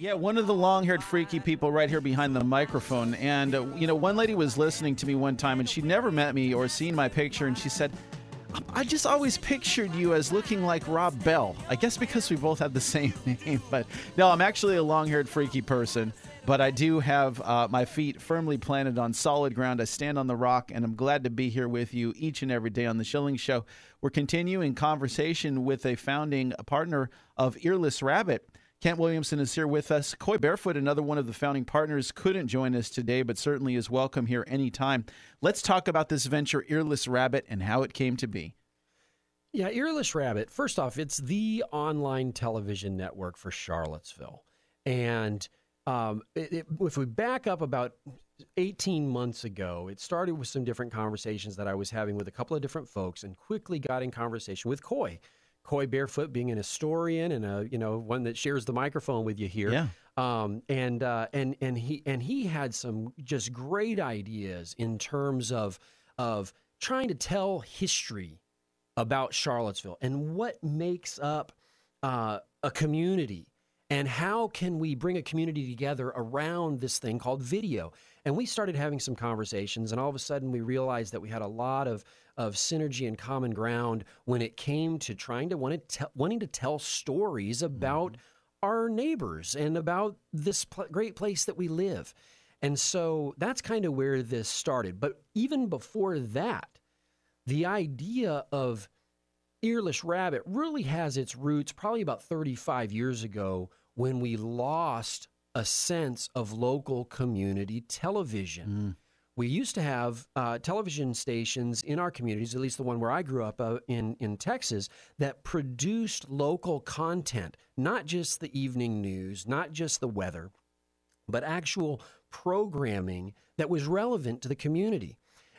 Yeah, one of the long haired freaky people right here behind the microphone. And, uh, you know, one lady was listening to me one time and she never met me or seen my picture. And she said, um, I just always pictured you as looking like Rob Bell. I guess because we both had the same name. But no, I'm actually a long haired freaky person. But I do have uh, my feet firmly planted on solid ground. I stand on the rock, and I'm glad to be here with you each and every day on The Shilling Show. We're continuing conversation with a founding partner of Earless Rabbit. Kent Williamson is here with us. Coy Barefoot, another one of the founding partners, couldn't join us today, but certainly is welcome here anytime. Let's talk about this venture, Earless Rabbit, and how it came to be. Yeah, Earless Rabbit, first off, it's the online television network for Charlottesville. And um, it, it, if we back up about 18 months ago, it started with some different conversations that I was having with a couple of different folks and quickly got in conversation with Coy Coy Barefoot being an historian and a you know one that shares the microphone with you here. Yeah. Um, and uh, and and he and he had some just great ideas in terms of of trying to tell history about Charlottesville and what makes up uh, a community and how can we bring a community together around this thing called video? And we started having some conversations, and all of a sudden we realized that we had a lot of, of synergy and common ground when it came to trying to want to te- wanting to tell stories about mm-hmm. our neighbors and about this pl- great place that we live. And so that's kind of where this started. But even before that, the idea of earless rabbit really has its roots probably about 35 years ago when we lost a sense of local community television. Mm. We used to have uh, television stations in our communities, at least the one where I grew up uh, in, in Texas, that produced local content, not just the evening news, not just the weather, but actual programming that was relevant to the community.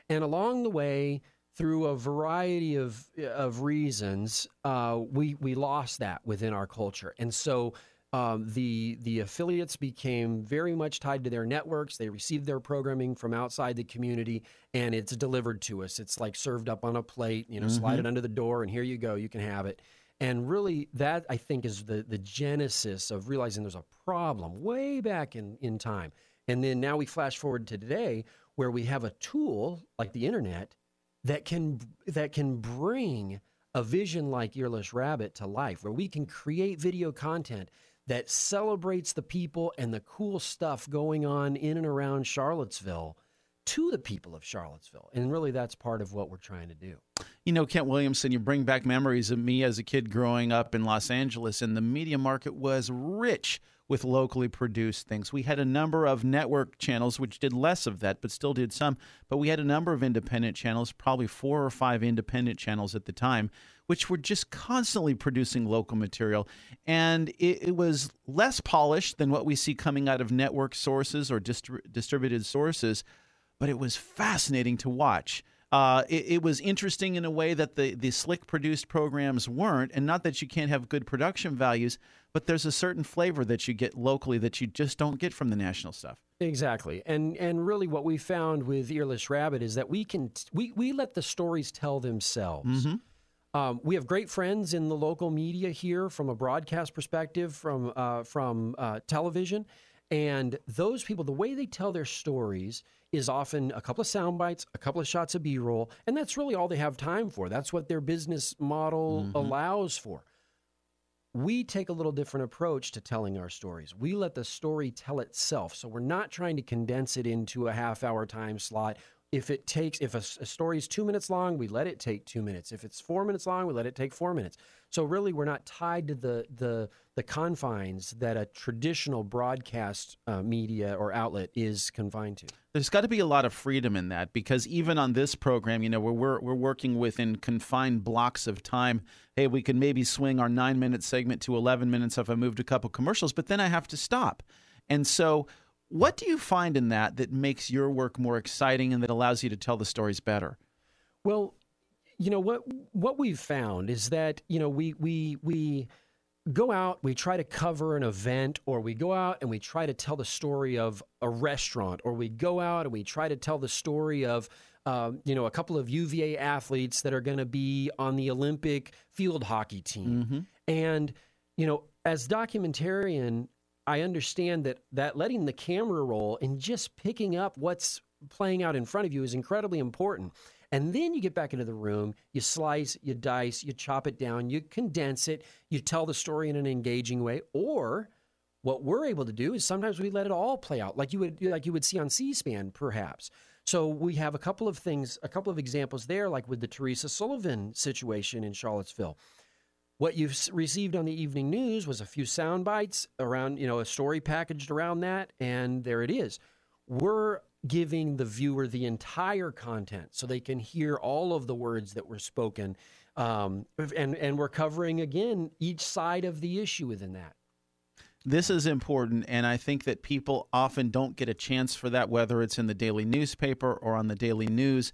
And along the way, through a variety of of reasons, uh, we we lost that within our culture, and so um, the the affiliates became very much tied to their networks. They received their programming from outside the community, and it's delivered to us. It's like served up on a plate, you know, mm-hmm. slide it mm-hmm. under the door, and here you go, you can have it. And really, that I think is the the genesis of realizing there's a problem way back in in time. And then now we flash forward to today, where we have a tool like the internet that can that can bring a vision like Earless Rabbit to life, where we can create video content that celebrates the people and the cool stuff going on in and around Charlottesville to the people of Charlottesville. And really, that's part of what we're trying to do. You know, Kent Williamson, you bring back memories of me as a kid growing up in Los Angeles, and the media market was rich with locally produced things. We had a number of network channels, which did less of that, but still did some. But we had a number of independent channels, probably four or five independent channels at the time, which were just constantly producing local material. And it, it was less polished than what we see coming out of network sources or distri- distributed sources, but it was fascinating to watch. Uh, it, it, was interesting in a way that the, the slick produced programs weren't, and not that you can't have good production values, but there's a certain flavor that you get locally that you just don't get from the national stuff. Exactly, and and really what we found with Earless Rabbit is that we can we we let the stories tell themselves. Mm-hmm. Um, we have great friends in the local media here from a broadcast perspective, from uh, from uh, television, and those people, the way they tell their stories is often a couple of sound bites, a couple of shots of B-roll, and that's really all they have time for. That's what their business model mm-hmm. allows for. We take a little different approach to telling our stories. We let the story tell itself. So we're not trying to condense it into a half hour time slot if it takes if a, a, story is two minutes long we let it take two minutes if it's four minutes long we let it take four minutes so really we're not tied to the the, the confines that a traditional broadcast uh, media or outlet is confined to there's got to be a lot of freedom in that because even on this program you know we're, we're, we're working within confined blocks of time hey we can maybe swing our nine minute segment to 11 minutes if i moved a couple commercials but then i have to stop and so what do you find in that that makes your work more exciting and that allows you to tell the stories better? Well, you know what what we've found is that you know we we we go out we try to cover an event or we go out and we try to tell the story of a restaurant or we go out and we try to tell the story of um, you know a couple of uva athletes that are going to be on the olympic field hockey team mm-hmm. and you know as documentarian I understand that that letting the camera roll and just picking up what's playing out in front of you is incredibly important. And then you get back into the room, you slice, you dice, you chop it down, you condense it, you tell the story in an engaging way. Or what we're able to do is sometimes we let it all play out, like you would like you would see on C-SPAN, perhaps. So we have a couple of things, a couple of examples there, like with the Teresa Sullivan situation in Charlottesville. What you have received on the evening news was a few sound bites around, you know, a story packaged around that, and there it is. We're giving the viewer the entire content so they can hear all of the words that were spoken. Um, and, and we're covering again each side of the issue within that. This is important, and I think that people often don't get a chance for that, whether it's in the daily newspaper or on the daily news,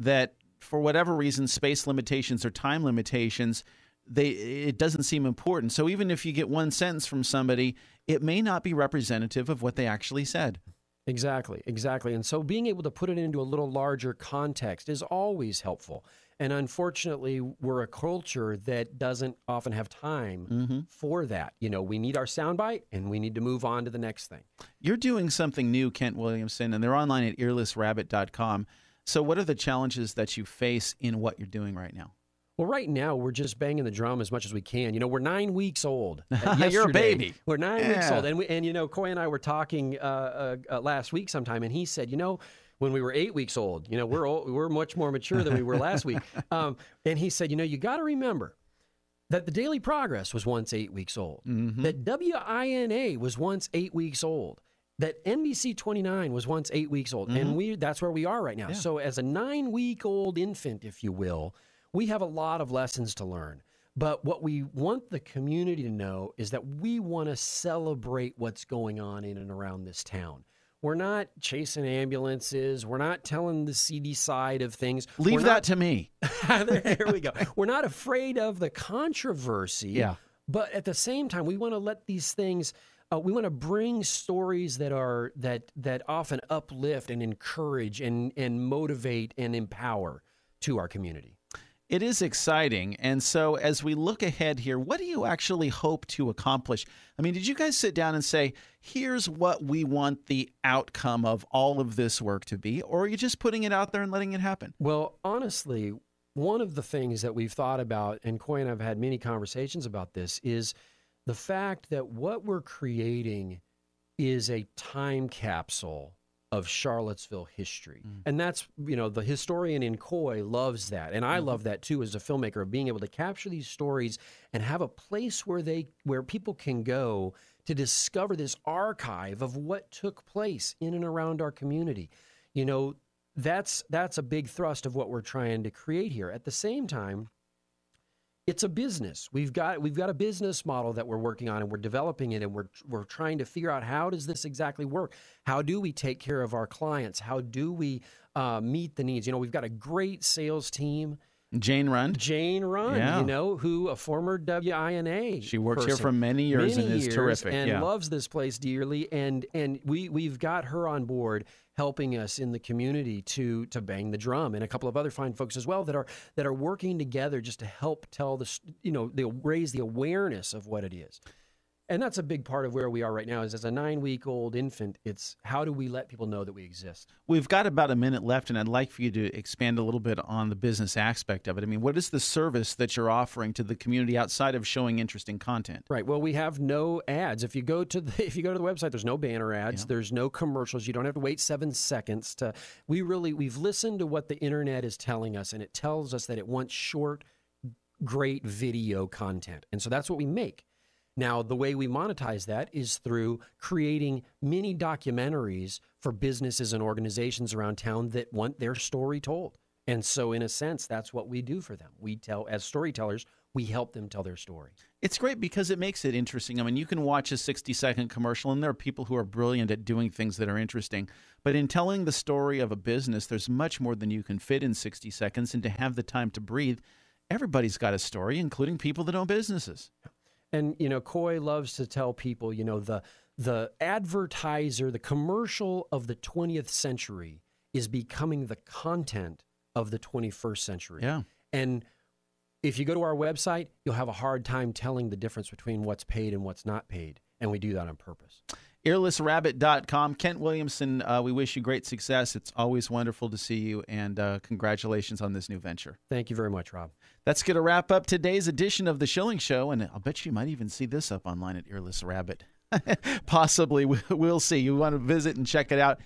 that for whatever reason, space limitations or time limitations, they it doesn't seem important. So even if you get one sentence from somebody, it may not be representative of what they actually said. Exactly, exactly. And so being able to put it into a little larger context is always helpful. And unfortunately, we're a culture that doesn't often have time mm-hmm. for that. You know, we need our soundbite and we need to move on to the next thing. You're doing something new, Kent Williamson, and they're online at earlessrabbit.com. So, what are the challenges that you face in what you're doing right now? Well, right now we're just banging the drum as much as we can. You know, we're nine weeks old. You're a baby. We're nine yeah. weeks old, and we and you know, Coy and I were talking uh, uh, uh, last week sometime, and he said, you know when we were eight weeks old. You know, we're old, we're much more mature than we were last week. Um, and he said, you know, you got to remember that the Daily Progress was once eight weeks old. Mm-hmm. That WINA was once eight weeks old. That NBC 29 was once eight weeks old. Mm-hmm. And we that's where we are right now. Yeah. So as a nine week old infant, if you will we have a lot of lessons to learn. But what we want the community to know is that we want to celebrate what's going on in and around this town. We're not chasing ambulances. We're not telling the seedy side of things. Leave not, that to me. there, we go. We're not afraid of the controversy. Yeah. But at the same time, we want to let these things. Uh, we want to bring stories that are that that often uplift and encourage and and motivate and empower to our community. It is exciting. And so, as we look ahead here, what do you actually hope to accomplish? I mean, did you guys sit down and say, here's what we want the outcome of all of this work to be? Or are you just putting it out there and letting it happen? Well, honestly, one of the things that we've thought about, and Coy and I've had many conversations about this, is the fact that what we're creating is a time capsule of Charlottesville history. Mm. And that's, you know, the historian in Coy loves that. And I mm-hmm. love that too as a filmmaker of being able to capture these stories and have a place where they where people can go to discover this archive of what took place in and around our community. You know, that's that's a big thrust of what we're trying to create here. At the same time, it's a business. We've got we've got a business model that we're working on and we're developing it and we're we're trying to figure out how does this exactly work? How do we take care of our clients? How do we uh, meet the needs? You know, we've got a great sales team Jane Rund. Jane Rund, yeah. you know, who a former WINA. She worked here for many years many and is terrific. And yeah. loves this place dearly. And and we we've got her on board helping us in the community to to bang the drum and a couple of other fine folks as well that are that are working together just to help tell the you know, they raise the awareness of what it is and that's a big part of where we are right now is as a nine week old infant it's how do we let people know that we exist we've got about a minute left and i'd like for you to expand a little bit on the business aspect of it i mean what is the service that you're offering to the community outside of showing interesting content right well we have no ads if you go to the if you go to the website there's no banner ads yeah. there's no commercials you don't have to wait seven seconds to we really we've listened to what the internet is telling us and it tells us that it wants short great video content and so that's what we make now, the way we monetize that is through creating mini documentaries for businesses and organizations around town that want their story told. And so, in a sense, that's what we do for them. We tell, as storytellers, we help them tell their story. It's great because it makes it interesting. I mean, you can watch a 60 second commercial, and there are people who are brilliant at doing things that are interesting. But in telling the story of a business, there's much more than you can fit in 60 seconds. And to have the time to breathe, everybody's got a story, including people that own businesses. And you know, Coy loves to tell people, you know, the the advertiser, the commercial of the 20th century is becoming the content of the 21st century. Yeah. And if you go to our website, you'll have a hard time telling the difference between what's paid and what's not paid. And we do that on purpose earlessrabbit.com. Kent Williamson, uh, we wish you great success. It's always wonderful to see you, and uh, congratulations on this new venture. Thank you very much, Rob. That's going to wrap up today's edition of The Shilling Show, and I'll bet you might even see this up online at Earless Rabbit. Possibly. We'll see. You want to visit and check it out.